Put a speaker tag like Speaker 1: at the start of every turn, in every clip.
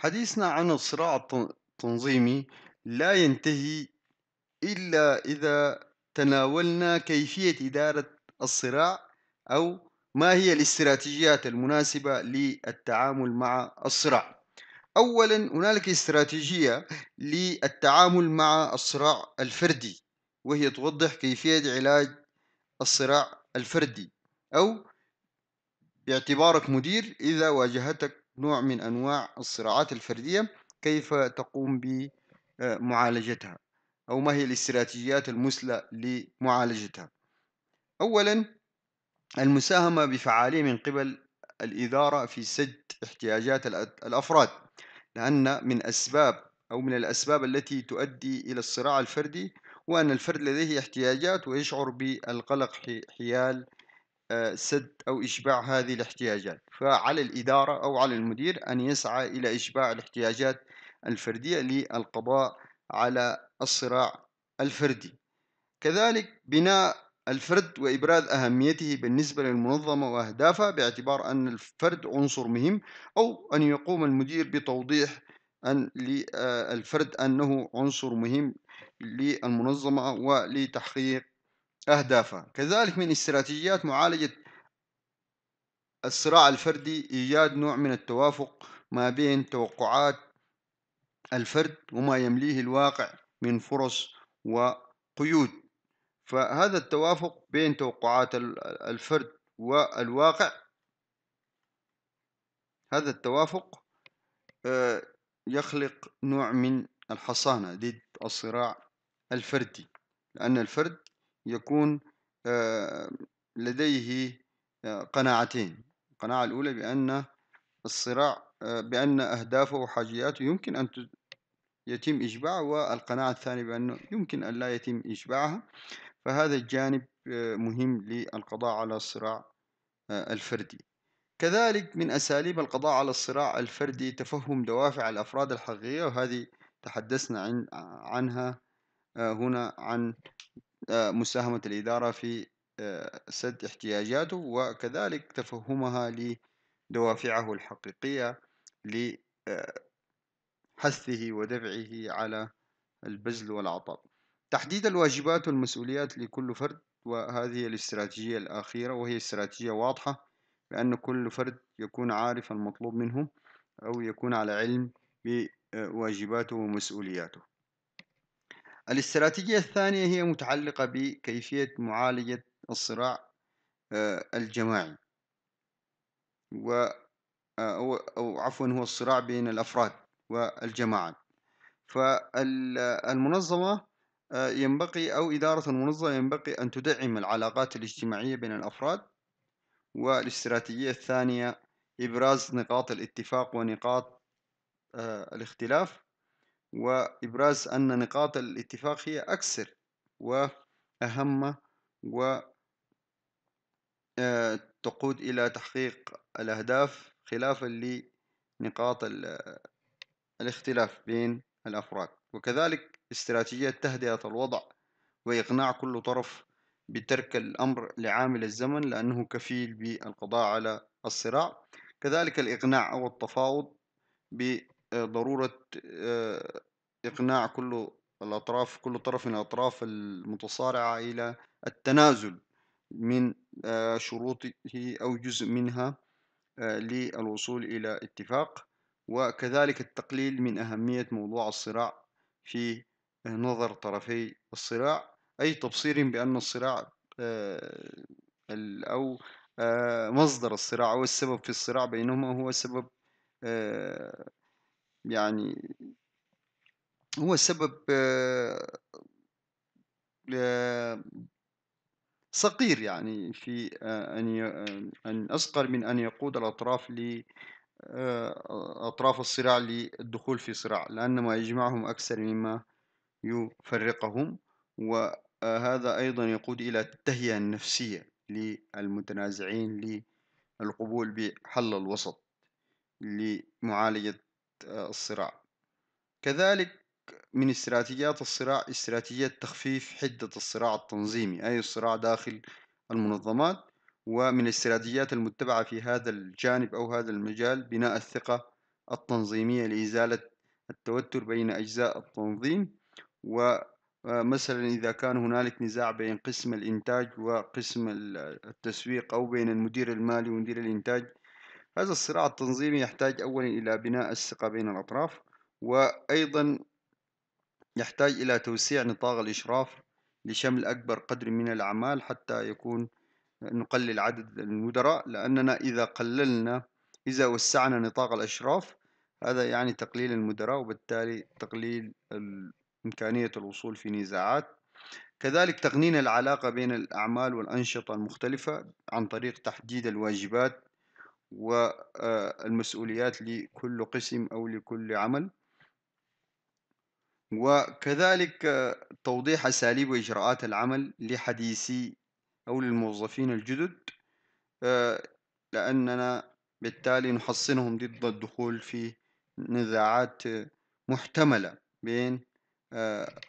Speaker 1: حديثنا عن الصراع التنظيمي لا ينتهي إلا إذا تناولنا كيفية إدارة الصراع أو ما هي الاستراتيجيات المناسبة للتعامل مع الصراع أولا هنالك استراتيجية للتعامل مع الصراع الفردي وهي توضح كيفية علاج الصراع الفردي أو باعتبارك مدير إذا واجهتك نوع من أنواع الصراعات الفردية كيف تقوم بمعالجتها أو ما هي الاستراتيجيات المثلى لمعالجتها أولا المساهمة بفعالية من قبل الإدارة في سد احتياجات الأفراد لأن من أسباب أو من الأسباب التي تؤدي إلى الصراع الفردي هو أن الفرد لديه احتياجات ويشعر بالقلق حيال آه، سد أو إشباع هذه الاحتياجات فعلى الإدارة أو على المدير أن يسعى إلى إشباع الاحتياجات الفردية للقضاء على الصراع الفردي كذلك بناء الفرد وإبراز أهميته بالنسبة للمنظمة وأهدافها باعتبار أن الفرد عنصر مهم أو أن يقوم المدير بتوضيح أن للفرد آه، أنه عنصر مهم للمنظمة ولتحقيق أهدافها كذلك من استراتيجيات معالجة الصراع الفردي إيجاد نوع من التوافق ما بين توقعات الفرد وما يمليه الواقع من فرص وقيود فهذا التوافق بين توقعات الفرد والواقع هذا التوافق آه، يخلق نوع من الحصانة ضد الصراع الفردي لأن الفرد يكون آه، لديه آه، قناعتين القناعة الأولى بأن الصراع آه، بأن أهدافه وحاجياته يمكن أن يتم إشباعه والقناعة الثانية بأنه يمكن أن لا يتم إشباعها فهذا الجانب مهم للقضاء على الصراع الفردي كذلك من أساليب القضاء على الصراع الفردي تفهم دوافع الأفراد الحقيقية وهذه تحدثنا عنها هنا عن آه، مساهمة الإدارة في آه، سد احتياجاته وكذلك تفهمها لدوافعه الحقيقية لحثه آه، ودفعه على البذل والعطاء تحديد الواجبات والمسؤوليات لكل فرد وهذه الاستراتيجية الأخيرة وهي استراتيجية واضحة بأن كل فرد يكون عارف المطلوب منه أو يكون على علم بواجباته ومسؤولياته الاستراتيجية الثانية هي متعلقة بكيفية معالجة الصراع آه، الجماعي و آه، أو عفوا هو الصراع بين الأفراد والجماعات فالمنظمة آه، ينبغي أو إدارة المنظمة ينبغي أن تدعم العلاقات الاجتماعية بين الأفراد والاستراتيجية الثانية إبراز نقاط الاتفاق ونقاط الاختلاف وإبراز أن نقاط الاتفاق هي أكثر وأهم و آه، تقود إلى تحقيق الأهداف خلافا لنقاط الاختلاف بين الأفراد وكذلك استراتيجية تهدئة الوضع وإقناع كل طرف بترك الأمر لعامل الزمن لأنه كفيل بالقضاء على الصراع كذلك الإقناع أو التفاوض ب آه، ضرورة آه، إقناع كل الأطراف كل طرف من الأطراف المتصارعة إلى التنازل من آه، شروطه أو جزء منها للوصول إلى اتفاق وكذلك التقليل من أهمية موضوع الصراع في نظر طرفي الصراع أي تبصير بأن الصراع أو مصدر الصراع أو السبب في الصراع بينهما هو سبب يعني هو سبب آه، صغير يعني في آه، أن أن أصغر من أن يقود الأطراف ل آه، أطراف الصراع للدخول في صراع لأن ما يجمعهم أكثر مما يفرقهم وهذا أيضا يقود إلى التهيئة النفسية للمتنازعين للقبول بحل الوسط لمعالجة الصراع كذلك من استراتيجيات الصراع استراتيجية تخفيف حدة الصراع التنظيمي أي الصراع داخل المنظمات ومن الاستراتيجيات المتبعة في هذا الجانب أو هذا المجال بناء الثقة التنظيمية لإزالة التوتر بين أجزاء التنظيم ومثلا آه، إذا كان هنالك نزاع بين قسم الإنتاج وقسم التسويق أو بين المدير المالي ومدير الإنتاج هذا الصراع التنظيمي يحتاج أولا إلى بناء الثقة بين الأطراف وأيضا يحتاج إلى توسيع نطاق الإشراف لشمل أكبر قدر من الأعمال حتى يكون نقلل عدد المدراء لأننا إذا قللنا إذا وسعنا نطاق الأشراف هذا يعني تقليل المدراء وبالتالي تقليل إمكانية الوصول في نزاعات كذلك تقنين العلاقة بين الأعمال والأنشطة المختلفة عن طريق تحديد الواجبات والمسؤوليات لكل قسم أو لكل عمل وكذلك توضيح أساليب وإجراءات العمل لحديثي أو للموظفين الجدد لأننا بالتالي نحصنهم ضد الدخول في نزاعات محتملة بين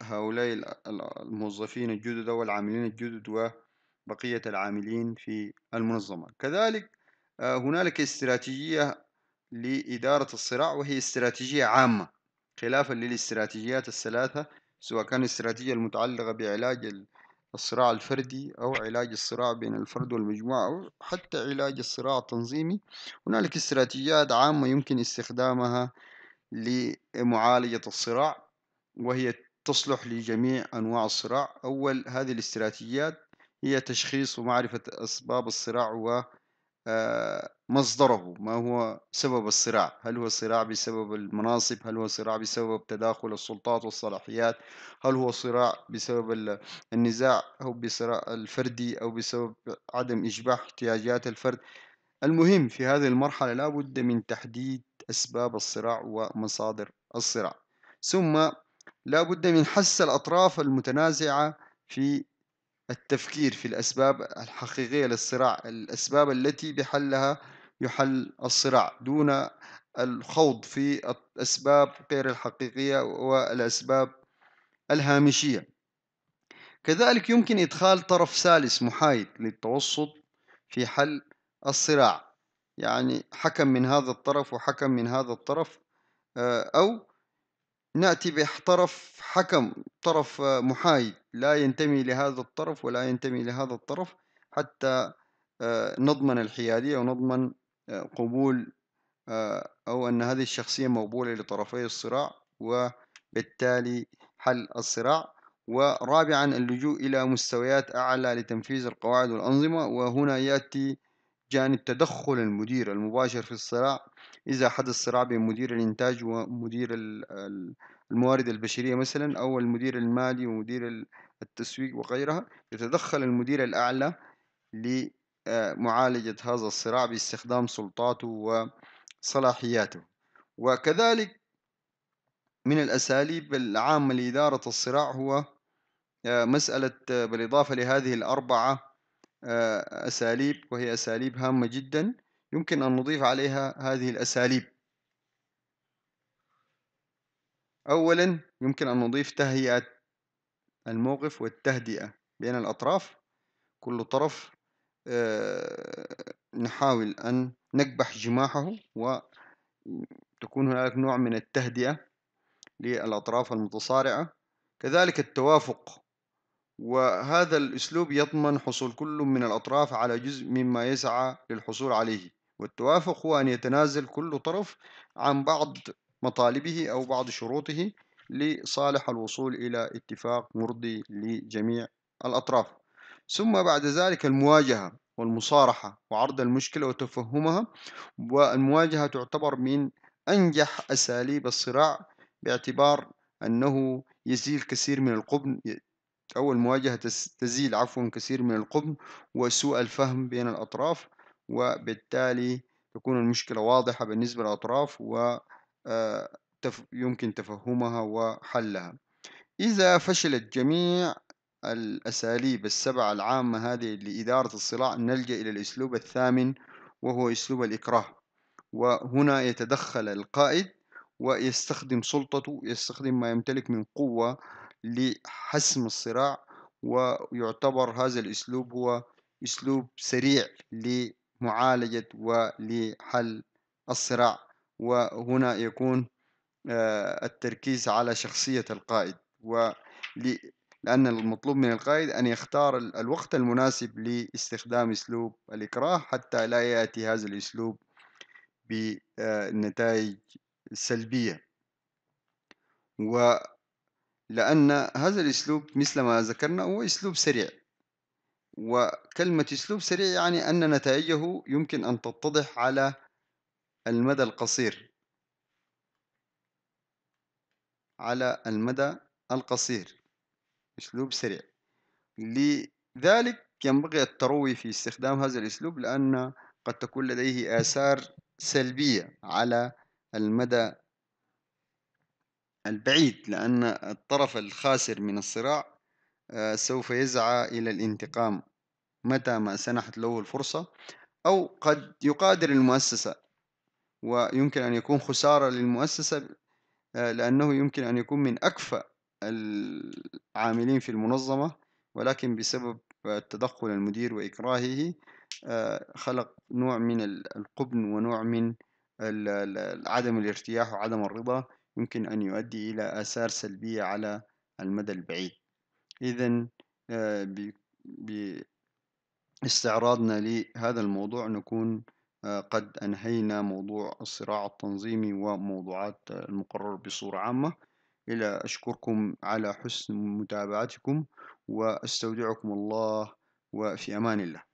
Speaker 1: هؤلاء الموظفين الجدد والعاملين الجدد وبقية العاملين في المنظمة كذلك آه، هنالك استراتيجية لإدارة الصراع وهي استراتيجية عامة خلافا للاستراتيجيات الثلاثة سواء كان الاستراتيجية المتعلقة بعلاج الصراع الفردي أو علاج الصراع بين الفرد والمجموعة أو حتى علاج الصراع التنظيمي هنالك استراتيجيات عامة يمكن استخدامها لمعالجة الصراع وهي تصلح لجميع أنواع الصراع أول هذه الاستراتيجيات هي تشخيص ومعرفة أسباب الصراع و آه، مصدره ما هو سبب الصراع هل هو صراع بسبب المناصب هل هو صراع بسبب تداخل السلطات والصلاحيات هل هو صراع بسبب النزاع أو بصراع الفردي أو بسبب عدم إشباع احتياجات الفرد المهم في هذه المرحلة لا بد من تحديد أسباب الصراع ومصادر الصراع ثم لا بد من حس الأطراف المتنازعة في التفكير في الأسباب الحقيقية للصراع الأسباب التي بحلها يحل الصراع دون الخوض في الأسباب غير الحقيقية والأسباب الهامشية كذلك يمكن إدخال طرف ثالث محايد للتوسط في حل الصراع يعني حكم من هذا الطرف وحكم من هذا الطرف آه، أو نأتي بطرف حكم طرف محايد لا ينتمي لهذا الطرف ولا ينتمي لهذا الطرف حتى آه، نضمن الحيادية ونضمن آه، قبول آه، أو أن هذه الشخصية مقبولة لطرفي الصراع وبالتالي حل الصراع ورابعا اللجوء إلى مستويات أعلى لتنفيذ القواعد والأنظمة وهنا يأتي جانب تدخل المدير المباشر في الصراع إذا حدث صراع بين مدير الإنتاج ومدير الموارد البشرية مثلا أو المدير المالي ومدير التسويق وغيرها يتدخل المدير الأعلى لمعالجة آه، هذا الصراع باستخدام سلطاته وصلاحياته وكذلك من الأساليب العامة لإدارة الصراع هو آه، مسألة آه، بالإضافة لهذه الأربعة أساليب وهي أساليب هامة جدا يمكن أن نضيف عليها هذه الأساليب أولا يمكن أن نضيف تهيئة الموقف والتهدئة بين الأطراف كل طرف آه، نحاول أن نكبح جماحه وتكون هناك نوع من التهدئة للأطراف المتصارعة كذلك التوافق وهذا الأسلوب يضمن حصول كل من الأطراف على جزء مما يسعى للحصول عليه والتوافق هو أن يتنازل كل طرف عن بعض مطالبه أو بعض شروطه لصالح الوصول إلى اتفاق مرضي لجميع الأطراف ثم بعد ذلك المواجهة والمصارحة وعرض المشكلة وتفهمها والمواجهة تعتبر من أنجح أساليب الصراع باعتبار أنه يزيل كثير من القبن أو المواجهة تزيل عفوا كثير من القبن وسوء الفهم بين الأطراف وبالتالي تكون المشكلة واضحة بالنسبة للأطراف ويمكن آه، تفهمها وحلها إذا فشلت جميع الأساليب السبعة العامة هذه لإدارة الصراع نلجأ إلى الأسلوب الثامن وهو أسلوب الإكراه وهنا يتدخل القائد ويستخدم سلطته يستخدم ما يمتلك من قوة لحسم الصراع ويعتبر هذا الأسلوب هو أسلوب سريع ل معالجة ولحل الصراع وهنا يكون آه، التركيز على شخصية القائد لأن المطلوب من القائد أن يختار الوقت المناسب لاستخدام أسلوب الإكراه حتى لا يأتي هذا الأسلوب بنتائج آه، سلبية ولأن هذا الأسلوب مثل ما ذكرنا هو أسلوب سريع وكلمة أسلوب سريع يعني أن نتائجه يمكن أن تتضح على المدى القصير على المدى القصير أسلوب سريع لذلك ينبغي التروي في استخدام هذا الأسلوب لأن قد تكون لديه آثار سلبية على المدى البعيد لأن الطرف الخاسر من الصراع آه، سوف يسعى إلى الانتقام متى ما سنحت له الفرصة أو قد يقادر المؤسسة ويمكن أن يكون خسارة للمؤسسة آه، لأنه يمكن أن يكون من أكفأ العاملين في المنظمة ولكن بسبب تدخل المدير وإكراهه آه، خلق نوع من القبن ونوع من عدم الارتياح وعدم الرضا يمكن أن يؤدي إلى آثار سلبية على المدى البعيد إذا آه، باستعراضنا لهذا الموضوع نكون آه، قد أنهينا موضوع الصراع التنظيمي وموضوعات المقرر بصورة عامة إلى أشكركم على حسن متابعتكم واستودعكم الله وفي أمان الله